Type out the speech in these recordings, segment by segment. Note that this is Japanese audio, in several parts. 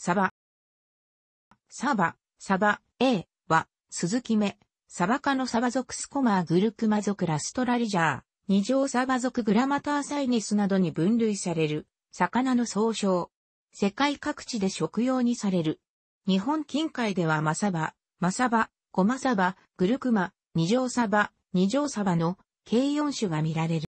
サバ。サバ、サバ、A は、鈴木目、サバ科のサバ属スコマーグルクマ属ラストラリジャー、二条サバ属グラマターサイニスなどに分類される、魚の総称。世界各地で食用にされる。日本近海ではマサバ、マサバ、コマサバ、グルクマ、二条サバ、二条サバの計4種が見られる。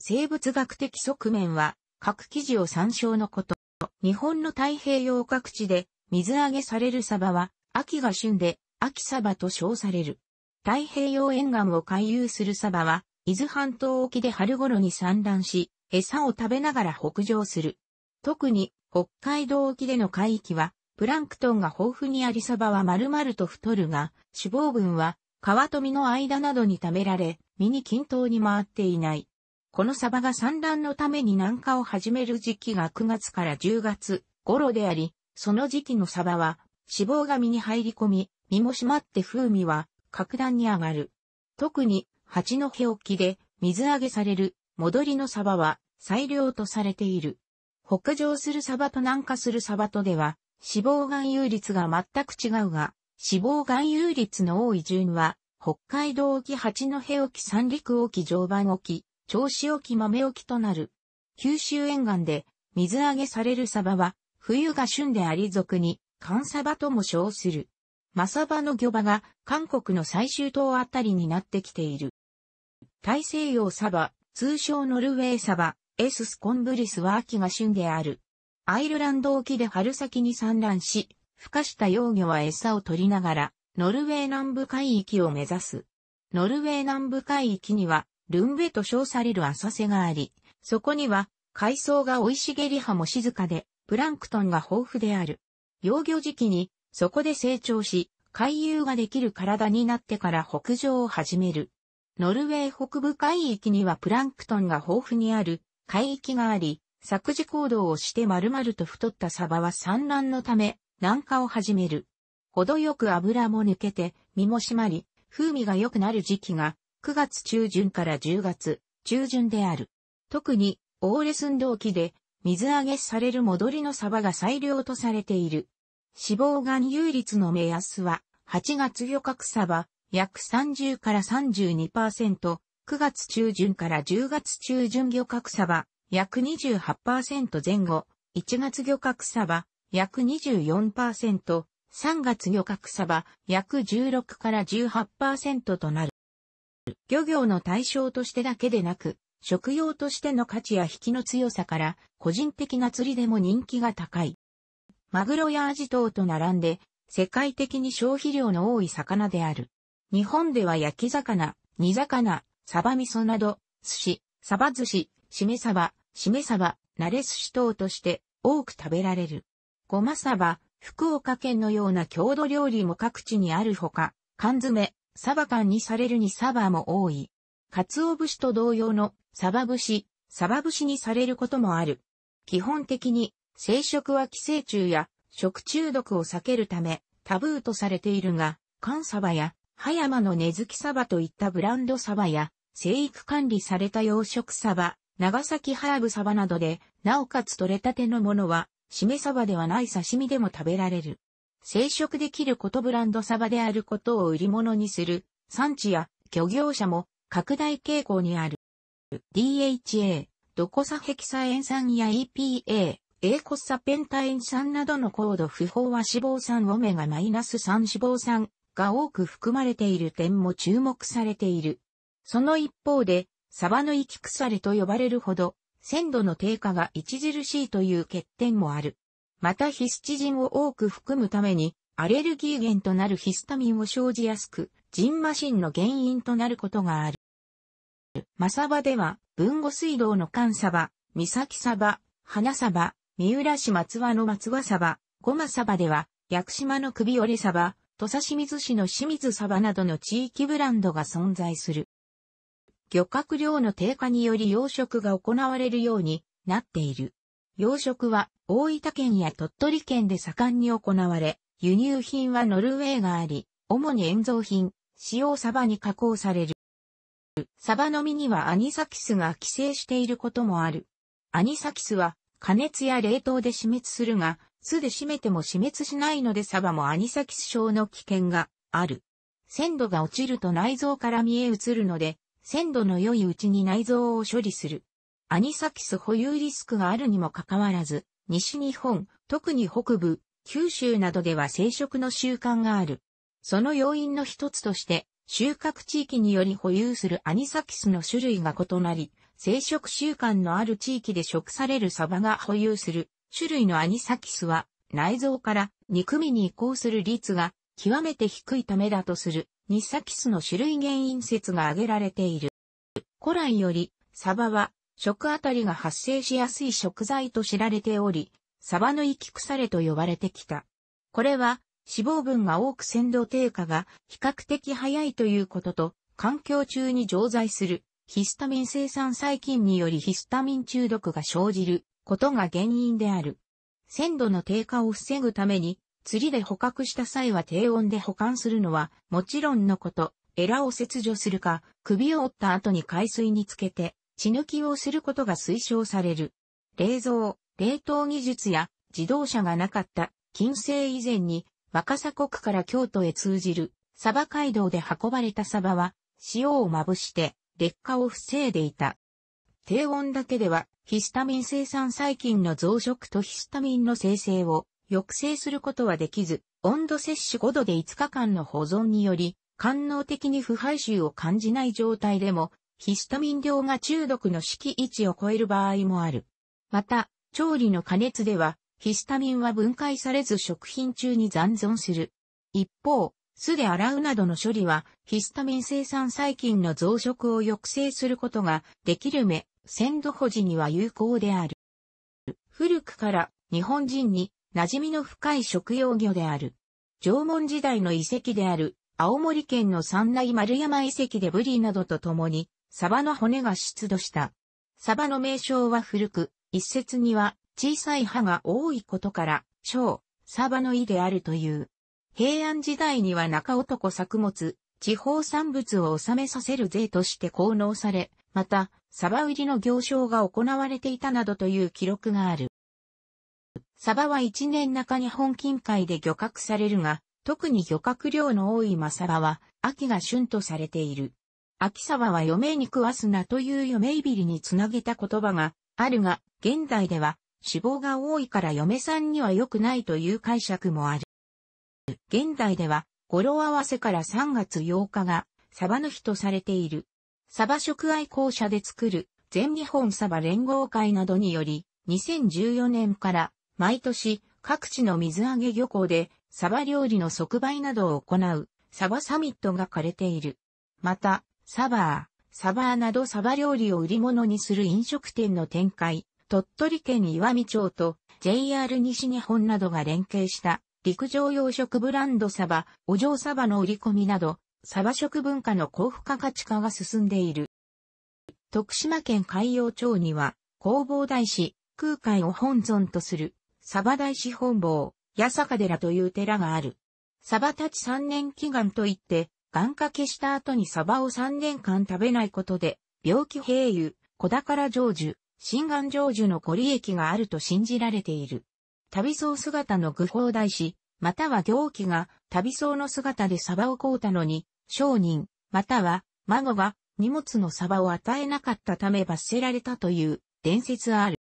生物学的側面は、各記事を参照のこと。日本の太平洋各地で水揚げされるサバは、秋が旬で、秋サバと称される。太平洋沿岸を回遊するサバは、伊豆半島沖で春頃に産卵し、餌を食べながら北上する。特に、北海道沖での海域は、プランクトンが豊富にありサバは丸々と太るが、脂肪分は、川と身の間などに貯められ、身に均等に回っていない。このサバが産卵のために南下を始める時期が9月から10月頃であり、その時期のサバは脂肪が身に入り込み、身も締まって風味は格段に上がる。特に八戸沖で水揚げされる戻りのサバは最良とされている。北上するサバと南下するサバとでは脂肪含有率が全く違うが、脂肪含有率の多い順は北海道沖八戸沖三陸沖常磐沖銚子沖豆沖となる。九州沿岸で水揚げされるサバは、冬が旬であり俗に、寒サバとも称する。マサバの漁場が韓国の最終島あたりになってきている。大西洋サバ、通称ノルウェーサバ、エススコンブリスは秋が旬である。アイルランド沖で春先に産卵し、孵化した幼魚は餌を取りながら、ノルウェー南部海域を目指す。ノルウェー南部海域には、ルンベと称される浅瀬があり、そこには海藻が生い茂り葉も静かで、プランクトンが豊富である。幼魚時期に、そこで成長し、海遊ができる体になってから北上を始める。ノルウェー北部海域にはプランクトンが豊富にある海域があり、作事行動をして丸々と太ったサバは産卵のため、軟化を始める。程よく油も抜けて、身も締まり、風味が良くなる時期が9月中旬から10月中旬である。特に、オーレスン同期で、水揚げされる戻りのサバが最良とされている。脂肪含有率の目安は、8月漁獲サバ、約30から32%、9月中旬から10月中旬漁獲サバ、約28%前後、1月漁獲サバ、約24%、3月漁獲サバ、約16から18%となる。漁業の対象としてだけでなく、食用としての価値や引きの強さから、個人的な釣りでも人気が高い。マグロやアジ等と並んで、世界的に消費量の多い魚である。日本では焼き魚、煮魚、サバ味噌など、寿司、サバ寿司、しめサバ、しめサバ、慣れ寿司等として多く食べられる。ごまサバ、福岡県のような郷土料理も各地にあるほか、缶詰、サバ缶にされるにサバも多い。鰹節と同様のサバ節、サバ節にされることもある。基本的に生殖は寄生虫や食中毒を避けるためタブーとされているが、缶サバや葉山の根付きサバといったブランドサバや生育管理された養殖サバ、長崎ハーブサバなどで、なおかつ取れたてのものは、しめサバではない刺身でも食べられる。生殖できることブランドサバであることを売り物にする産地や漁業者も拡大傾向にある。DHA、ドコサヘキサエン酸や EPA、A コッサペンタイン酸などの高度不飽和脂肪酸オメガ -3 脂肪酸が多く含まれている点も注目されている。その一方で、サバの生き腐れと呼ばれるほど、鮮度の低下が著しいという欠点もある。またヒスチジンを多く含むために、アレルギー源となるヒスタミンを生じやすく、ジンマシンの原因となることがある。マサバでは、豊後水道の関サバ、三崎サバ、花サバ、三浦市松和の松和サバ、ゴマサバでは、屋久島の首折れサバ、土佐清水市の清水サバなどの地域ブランドが存在する。漁獲量の低下により養殖が行われるようになっている。養殖は大分県や鳥取県で盛んに行われ、輸入品はノルウェーがあり、主に塩蔵品、塩サバに加工される。サバの実にはアニサキスが寄生していることもある。アニサキスは加熱や冷凍で死滅するが、酢で締めても死滅しないのでサバもアニサキス症の危険がある。鮮度が落ちると内臓から見え移るので、鮮度の良いうちに内臓を処理する。アニサキス保有リスクがあるにもかかわらず、西日本、特に北部、九州などでは生殖の習慣がある。その要因の一つとして、収穫地域により保有するアニサキスの種類が異なり、生殖習慣のある地域で食されるサバが保有する種類のアニサキスは内臓から肉身に移行する率が極めて低いためだとするニサキスの種類原因説が挙げられている。古来よりサバは食あたりが発生しやすい食材と知られており、サバの生き腐れと呼ばれてきた。これは脂肪分が多く鮮度低下が比較的早いということと、環境中に常在するヒスタミン生産細菌によりヒスタミン中毒が生じることが原因である。鮮度の低下を防ぐために、釣りで捕獲した際は低温で保管するのはもちろんのこと、エラを切除するか、首を折った後に海水につけて血抜きをすることが推奨される。冷蔵、冷凍技術や自動車がなかった近世以前に若狭国から京都へ通じるサバ街道で運ばれたサバは塩をまぶして劣化を防いでいた。低温だけではヒスタミン生産細菌の増殖とヒスタミンの生成を抑制することはできず、温度摂取5度で5日間の保存により、官能的に腐敗臭を感じない状態でもヒスタミン量が中毒の式置を超える場合もある。また、調理の加熱では、ヒスタミンは分解されず食品中に残存する。一方、酢で洗うなどの処理は、ヒスタミン生産細菌の増殖を抑制することができるめ、鮮度保持には有効である。古くから日本人に馴染みの深い食用魚である。縄文時代の遺跡である青森県の三内丸山遺跡でブリなどと共にサバの骨が出土した。サバの名称は古く、一説には小さい歯が多いことから、小、サバの意であるという。平安時代には中男作物、地方産物を納めさせる税として効納され、また、サバ売りの行商が行われていたなどという記録がある。サバは一年中日本近海で漁獲されるが、特に漁獲量の多いマサバは、秋が旬とされている。秋沢は嫁に食わすなという嫁いびりにつなげた言葉があるが、現代では死亡が多いから嫁さんには良くないという解釈もある。現代では語呂合わせから3月8日がサバの日とされている。サバ食愛好者で作る全日本サバ連合会などにより、2014年から毎年各地の水揚げ漁港でサバ料理の即売などを行うサバサミットが枯れている。また、サバー、サバーなどサバ料理を売り物にする飲食店の展開、鳥取県岩見町と JR 西日本などが連携した陸上養殖ブランドサバ、お嬢サバの売り込みなど、サバ食文化の高付加価値化が進んでいる。徳島県海洋町には、工房大師、空海を本尊とする、サバ大師本坊、八坂寺という寺がある。サバたち三年祈願といって、願掛けした後にサバを3年間食べないことで、病気併誘、小宝成就、心眼成就のご利益があると信じられている。旅僧姿の愚法大師、または行基が旅僧の姿でサバを買うたのに、商人、または孫が荷物のサバを与えなかったため罰せられたという伝説ある。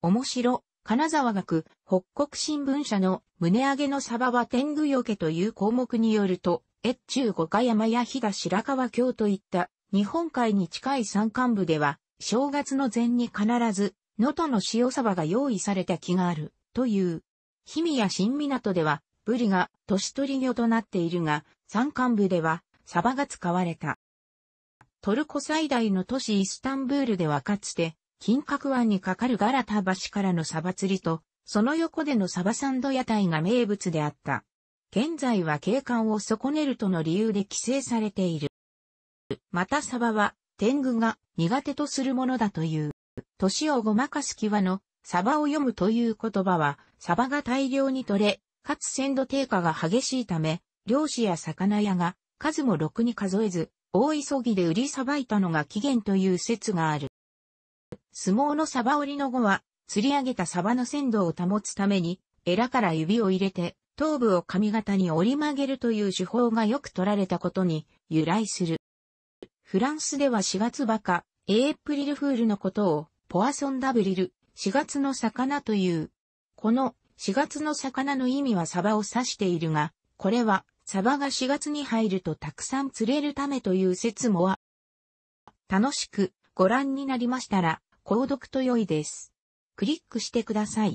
面白、金沢学、北国新聞社の胸上げのサバは天狗よけという項目によると、越中五箇山や東白川郷といった日本海に近い山間部では、正月の前に必ず、能登の塩サバが用意された木がある、という。氷見や新港では、ブリが年取り魚となっているが、山間部では、サバが使われた。トルコ最大の都市イスタンブールではかつて、金閣湾に架かるガラタ橋からのサバ釣りと、その横でのサバサンド屋台が名物であった。現在は景観を損ねるとの理由で規制されている。またサバは、天狗が苦手とするものだという。年をごまかす際の、サバを読むという言葉は、サバが大量に取れ、かつ鮮度低下が激しいため、漁師や魚屋が、数もろくに数えず、大急ぎで売りさばいたのが起源という説がある。相撲のサバ折りの後は、釣り上げたサバの鮮度を保つために、エラから指を入れて、頭部を髪型に折り曲げるという手法がよく取られたことに由来する。フランスでは4月バカ、エープリルフールのことをポアソンダブリル、4月の魚という。この4月の魚の意味はサバを指しているが、これはサバが4月に入るとたくさん釣れるためという説もあ。楽しくご覧になりましたら、購読と良いです。クリックしてください。